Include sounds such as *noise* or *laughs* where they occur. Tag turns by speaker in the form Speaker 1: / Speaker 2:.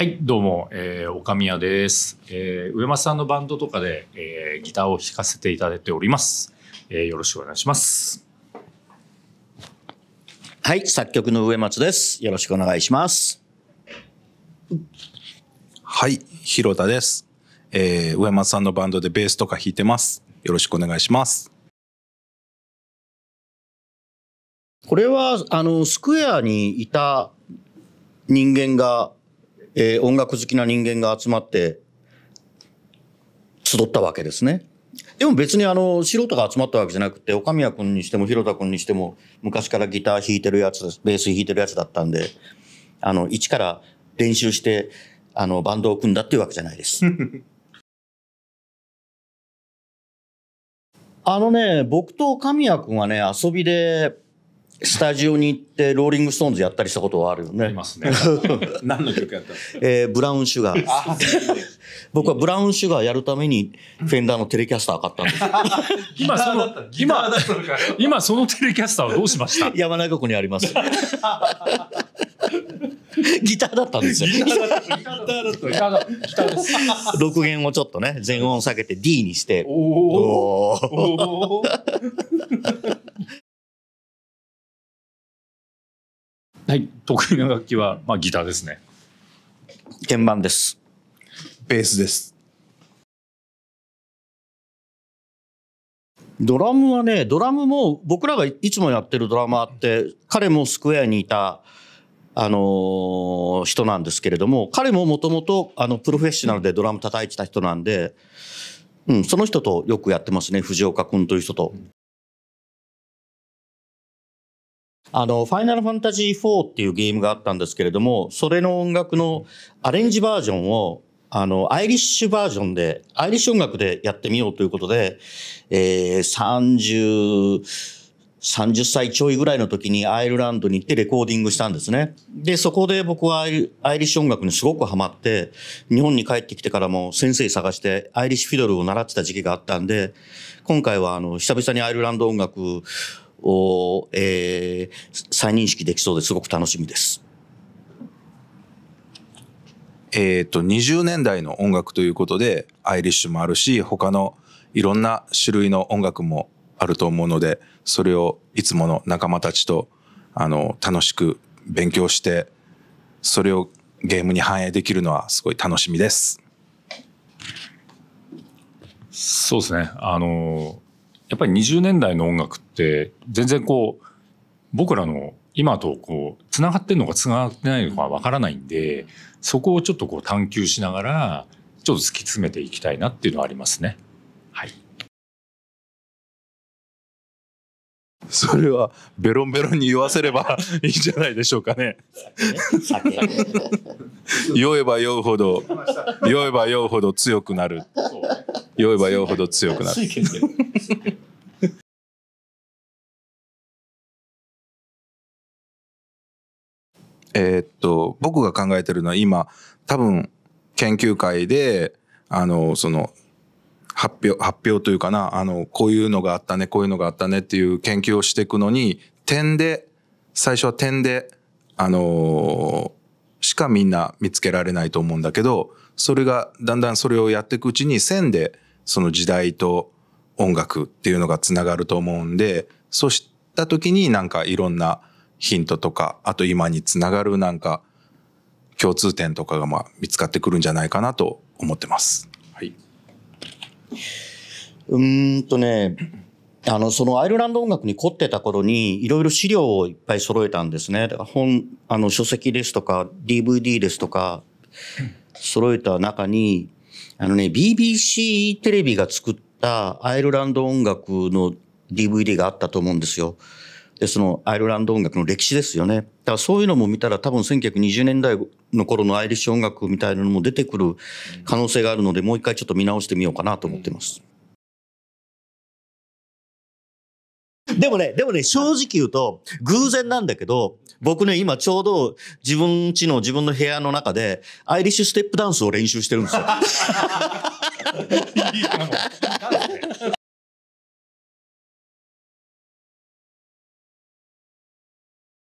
Speaker 1: はい、どうも、えー、岡宮です、えー、上松さんのバンドとかで、えー、ギターを弾かせていただいております、えー、よろしくお願いします
Speaker 2: はい、作曲の上松ですよろしくお願いしますはい、広田です、えー、上松さんのバンドでベースとか弾いてますよろしくお願いします
Speaker 1: これはあのスクエアにいた人間がえー、音楽好きな人間が集まって集ったわけですね。でも別にあの素人が集まったわけじゃなくて岡宮君にしても広田君にしても昔からギター弾いてるやつベース弾いてるやつだったんであの一から練習してあのバンドを組んだっていうわけじゃないです。*laughs* あのね僕と岡宮君はね遊びでスタジオに行ってローリングストーンズやったりしたことはあるよね。ありますね。
Speaker 2: *laughs* 何の曲やった
Speaker 1: えー、ブラウンシュガー。僕はブラウンシュガーやるためにフェンダーのテレキャスター買ったんです。*laughs* 今その、今、*laughs* 今そのテレキャスターはどうしました山中湖にあります。ギターだったんですよ。ギターだった。ギターだった。ギターギターです。6弦をちょっとね、全音下げて D にして。おお。はい、得意な楽器は、まあ、ギターですね。鍵盤です。ベースです。ドラムはね、ドラムも僕らがいつもやってるドラマーって、彼もスクエアにいた、あのー、人なんですけれども、彼ももともとあのプロフェッショナルでドラム叩いてた人なんで、うん、その人とよくやってますね、藤岡君という人と。あの、ファイナルファンタジー4っていうゲームがあったんですけれども、それの音楽のアレンジバージョンを、あの、アイリッシュバージョンで、アイリッシュ音楽でやってみようということで、えー、30、30歳ちょいぐらいの時にアイルランドに行ってレコーディングしたんですね。で、そこで僕はアイリッシュ音楽にすごくハマって、日本に帰ってきてからも先生探してアイリッシュフィドルを習ってた時期があったんで、今回はあの、久々にアイルランド音楽を、え
Speaker 2: ー、再認識できそうですごく楽しみです。えっ、ー、と、20年代の音楽ということで、アイリッシュもあるし、他のいろんな種類の音楽もあると思うので、それをいつもの仲間たちと、あの、楽しく勉強して、それをゲームに反映できるのはすごい楽しみです。そうですね。あの、やっぱり20年代の音楽って全然こう
Speaker 1: 僕らの今とこうつながってるのかつながってないのかわからないんでそこをちょっとこう探求しながらちょっと突き詰めていきたいなっていうのはありますね。
Speaker 2: はいそれはベロンベロンに言わせれば *laughs* いいんじゃないでしょうかね。酔えば酔うほど酔えば酔うほど強くなる。酔えば酔うほど強くなる。えっと僕が考えてるのは今多分研究会であのその発表、発表というかな、あの、こういうのがあったね、こういうのがあったねっていう研究をしていくのに、点で、最初は点で、あのー、しかみんな見つけられないと思うんだけど、それが、だんだんそれをやっていくうちに線で、その時代と音楽っていうのがつながると思うんで、そうした時になんかいろんなヒントとか、あと今につながるなんか共通点とかがまあ見つかってくるんじゃないかなと思ってます。
Speaker 1: うんとね、あの、そのアイルランド音楽に凝ってた頃に、いろいろ資料をいっぱい揃えたんですね。だから本、あの、書籍ですとか、DVD ですとか、揃えた中に、あのね、BBC テレビが作ったアイルランド音楽の DVD があったと思うんですよ。で、そのアイルランド音楽の歴史ですよね。だからそういうのも見たら多分1920年代の頃のアイリッシュ音楽みたいなのも出てくる可能性があるので、もう一回ちょっと見直してみようかなと思ってます。でもね、でもね、正直言うと、偶然なんだけど、僕ね、今ちょうど自分家の自分の部屋の中で、アイリッシュステップダンスを練習してるんですよ。*laughs* いいかも。